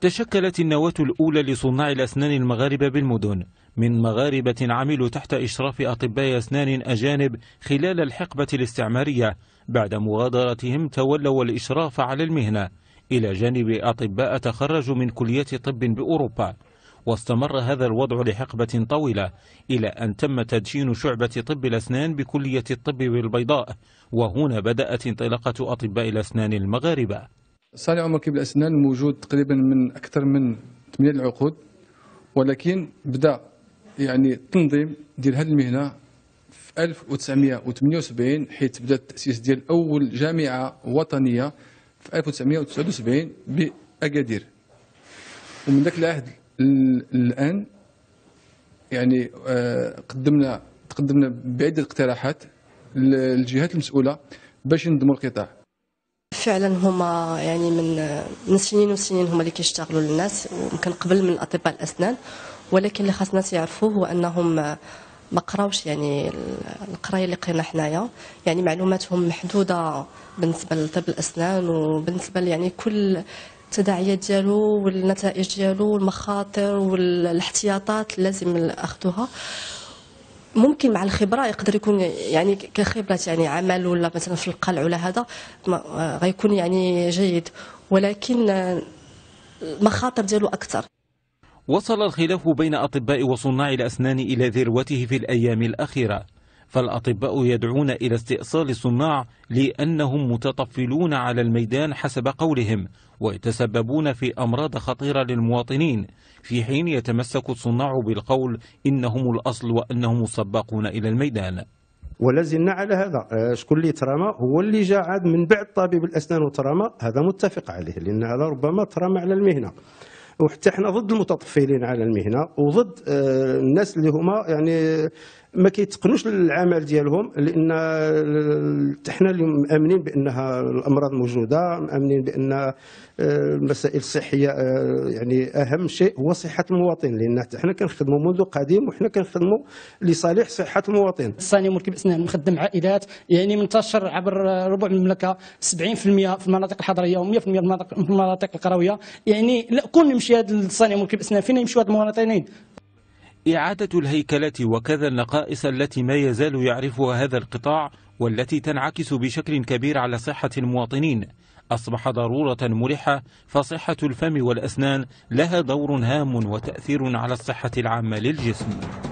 تشكلت النواة الأولى لصناع الأسنان المغاربة بالمدن من مغاربة عملوا تحت إشراف أطباء أسنان أجانب خلال الحقبة الاستعمارية بعد مغادرتهم تولوا الإشراف على المهنة إلى جانب أطباء تخرجوا من كلية طب بأوروبا واستمر هذا الوضع لحقبة طويلة إلى أن تم تدشين شعبة طب الأسنان بكلية الطب بالبيضاء وهنا بدأت انطلاقة أطباء الأسنان المغاربة صانع مركب الاسنان موجود تقريبا من اكثر من 8 عقود ولكن بدا يعني التنظيم ديال هذه المهنه في 1978 حيث بدا التاسيس ديال اول جامعه وطنيه في 1979 باكادير ومن ذاك العهد الان يعني آه، قدمنا تقدمنا بعده اقتراحات للجهات المسؤوله باش ينظموا القطاع فعلا هما يعني من من سنين وسنين هما اللي كيشتغلوا للناس ويمكن قبل من اطباء الاسنان ولكن اللي خاص الناس يعرفوه هو انهم ما قراوش يعني القرايه اللي قرينا حنايا يعني معلوماتهم محدوده بالنسبه لطب الاسنان وبالنسبه يعني كل التداعيات ديالو والنتائج ديالو والمخاطر والاحتياطات لازم اخذوها ممكن مع الخبره يقدر يكون يعني كخبره يعني عمل ولا مثلا في القلع ولا هذا آه، غيكون يعني جيد ولكن المخاطر آه، ديالو اكثر وصل الخلاف بين اطباء وصناع الاسنان الى ذروته في الايام الاخيره فالاطباء يدعون الى استئصال الصناع لانهم متطفلون على الميدان حسب قولهم ويتسببون في امراض خطيره للمواطنين في حين يتمسك الصناع بالقول إنهم الأصل وأنهم السباقون إلى الميدان ولازلنا على هذا آه، شكون اللي ترامى هو اللي جاء عاد من بعد طبيب الاسنان وترامى هذا متفق عليه لان هذا ربما ترامى على المهنه وحتى احنا ضد المتطفلين على المهنه وضد آه، الناس اللي هما يعني ما كيتقنوش العمل ديالهم لان حنا اللي مامنين بانها الامراض موجوده مامنين بان آه، المسائل الصحيه آه، يعني اهم شيء هو صحه المواطن لان حنا كنخدموا منذ قديم وحنا كنخدموا لصالح صحه المواطن الصاني مركب اسنان مخدم عائلات يعني منتشر عبر ربع من المملكه 70% في المناطق الحضريه و100% في المناطق, القرويه يعني لا كون يمشي هذا الصاني مركب اسنان فين يمشيو هاد المواطنين إعادة الهيكلة وكذا النقائص التي ما يزال يعرفها هذا القطاع والتي تنعكس بشكل كبير على صحة المواطنين أصبح ضرورة ملحة فصحة الفم والأسنان لها دور هام وتأثير على الصحة العامة للجسم